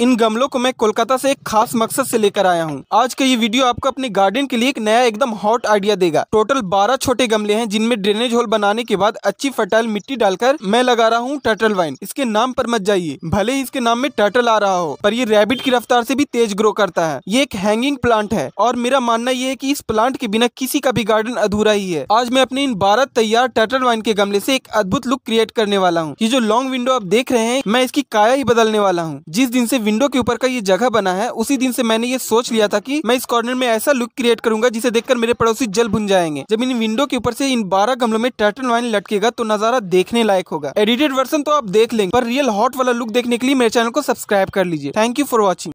इन गमलों को मैं कोलकाता से एक खास मकसद से लेकर आया हूँ आज का ये वीडियो आपको अपने गार्डन के लिए एक नया एकदम हॉट आइडिया देगा टोटल 12 छोटे गमले हैं जिनमें ड्रेनेज होल बनाने के बाद अच्छी फर्टाइल मिट्टी डालकर मैं लगा रहा हूँ टर्टल वाइन इसके नाम पर मत जाइए भले ही इसके नाम में टर्टल आ रहा हो पर ये रेबिट की रफ्तार से भी तेज ग्रो करता है ये एक हैंगिंग प्लांट है और मेरा मानना ये है की इस प्लांट के बिना किसी का भी गार्डन अधूरा ही है आज मैं अपने इन बारह तैयार टर्टल वाइन के गमले ऐसी एक अद्भुत लुक क्रिएट करने वाला हूँ ये जो लॉन्ग विंडो आप देख रहे हैं मैं इसकी काया ही बदलने वाला हूँ जिस दिन ऐसी विंडो के ऊपर का ये जगह बना है उसी दिन से मैंने ये सोच लिया था कि मैं इस कॉर्नर में ऐसा लुक क्रिएट करूंगा जिसे देखकर मेरे पड़ोसी जल भुन जाएंगे जब इन विंडो के ऊपर से इन बारह गमलों में टर्टन वाइन लटकेगा तो नजारा देखने लायक होगा एडिटेड वर्सन तो आप देख लेंगे पर रियल हॉट वाला लुक देखने के लिए मेरे चैनल को सब्सक्राइब कर लीजिए थैंक यू फॉर वॉचिंग